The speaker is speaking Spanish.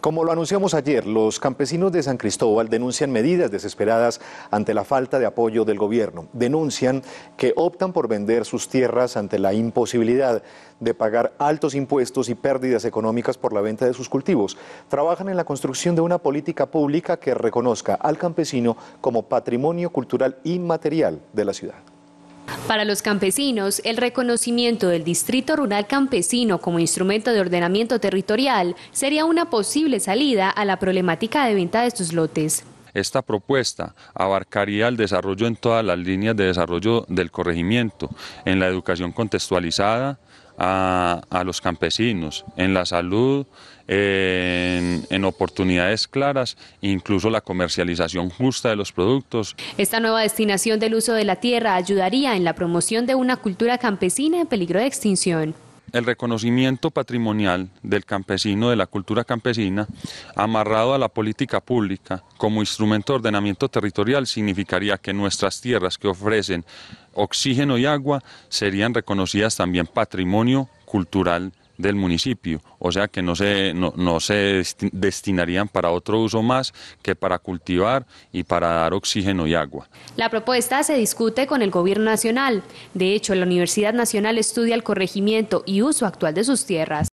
Como lo anunciamos ayer, los campesinos de San Cristóbal denuncian medidas desesperadas ante la falta de apoyo del gobierno. Denuncian que optan por vender sus tierras ante la imposibilidad de pagar altos impuestos y pérdidas económicas por la venta de sus cultivos. Trabajan en la construcción de una política pública que reconozca al campesino como patrimonio cultural inmaterial de la ciudad. Para los campesinos, el reconocimiento del Distrito Rural Campesino como instrumento de ordenamiento territorial sería una posible salida a la problemática de venta de estos lotes. Esta propuesta abarcaría el desarrollo en todas las líneas de desarrollo del corregimiento, en la educación contextualizada, a, los campesinos, en la salud, en, en, oportunidades claras, incluso la comercialización justa de los productos. Esta nueva destinación del uso de la tierra ayudaría en la promoción de una cultura campesina en peligro de extinción el reconocimiento patrimonial del campesino, de la cultura campesina, amarrado a la política pública como instrumento de ordenamiento territorial, significaría que nuestras tierras que ofrecen oxígeno y agua serían reconocidas también patrimonio cultural del municipio, o sea que no se, no, no se destinarían para otro uso más que para cultivar y para dar oxígeno y agua. La propuesta se discute con el Gobierno Nacional. De hecho, la Universidad Nacional estudia el corregimiento y uso actual de sus tierras.